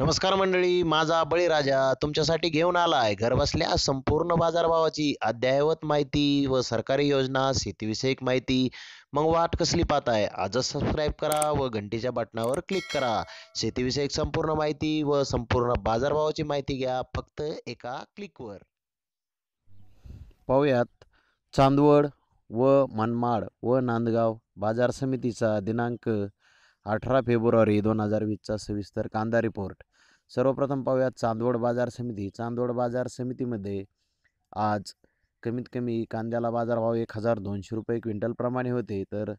नमस्कार मंडळी माझा बळीराजा तुमच्यासाठी घेऊन आलाय आहे घरबसल्या संपूर्ण बाजारभावाची अद्ययावत माहिती व सरकारी योजना शेतीविषयक माहिती मग वाट कसली पाहताय आहे आजच सबस्क्राईब करा व घंटीच्या बटनावर क्लिक करा शेतीविषयक संपूर्ण माहिती व संपूर्ण बाजारभावाची माहिती घ्या फक्त एका क्लिकवर पाहुयात चांदवड व मनमाड व नांदगाव बाजार समितीचा दिनांक अठरा फेब्रुवारी दोन हजार वीसचा सविस्तर कांदा रिपोर्ट सर्वप्रथम पाहूयात चांदवड बाजार समिती चांदवड बाजार समितीमध्ये आज कमीत कमी कांद्याला बाजारभाव एक हजार दोनशे रुपये क्विंटलप्रमाणे होते तर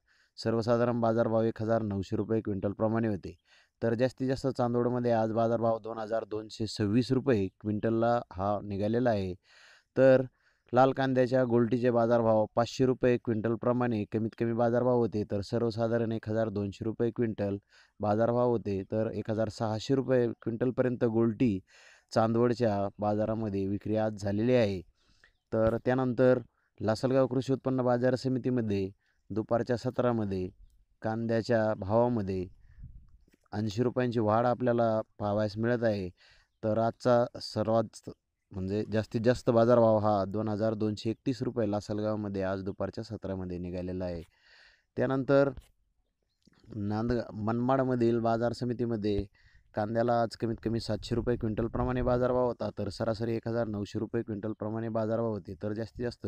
सर्वसाधारण बाजारभाव एक हजार नऊशे रुपये क्विंटलप्रमाणे होते तर जास्तीत जास्त चांदवडमध्ये आज बाजारभाव दोन हजार दोनशे सव्वीस रुपये क्विंटलला हा निघालेला आहे तर लाल कांद्याच्या गोलटीचे बाजारभाव पाचशे रुपये क्विंटलप्रमाणे कमीत कमी बाजारभाव होते तर सर्वसाधारण एक हजार दोनशे रुपये क्विंटल बाजारभाव होते तर एक हजार सहाशे रुपये क्विंटलपर्यंत गोलटी चांदवडच्या बाजारामध्ये विक्री आज झालेली आहे तर त्यानंतर लासलगाव कृषी उत्पन्न बाजार समितीमध्ये दुपारच्या सत्रामध्ये कांद्याच्या भावामध्ये ऐंशी रुपयांची वाढ आपल्याला पाहावयास मिळत आहे तर आजचा सर्वात म्हणजे जास्तीत जास्त बाजारभाव हा दोन हजार दोनशे एकतीस रुपये लासलगावमध्ये आज दुपारच्या सत्रामध्ये निघालेला आहे त्यानंतर नांद मनमाडमधील बाजार समितीमध्ये कांद्याला आज कमीत कमी सातशे रुपये क्विंटलप्रमाणे बाजारभाव होता तर सरासरी एक हजार नऊशे रुपये क्विंटलप्रमाणे बाजारभाव होते तर जास्तीत जास्त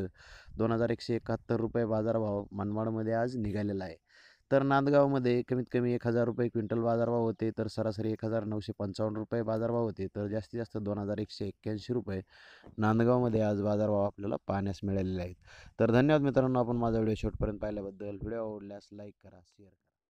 दोन हजार एकशे एकाहत्तर रुपये बाजारभाव मनमाडमध्ये आज निघालेला आहे तर नांदगावमध्ये कमीत कमी एक हजार रुपये क्विंटल बाजारभाव होते तर सरासरी एक हजार नऊशे पंचावन्न रुपये बाजारभाव होते तर जास्तीत जास्त दोन हजार एकशे एक्क्याऐंशी रुपये नांदगावमध्ये आज बाजारभाव आपल्याला पाहण्यास मिळालेले आहेत तर धन्यवाद मित्रांनो आपण माझा व्हिडिओ शेवटपर्यंत पाहिल्याबद्दल व्हिडिओ आवडल्यास लाईक करा शेअर करा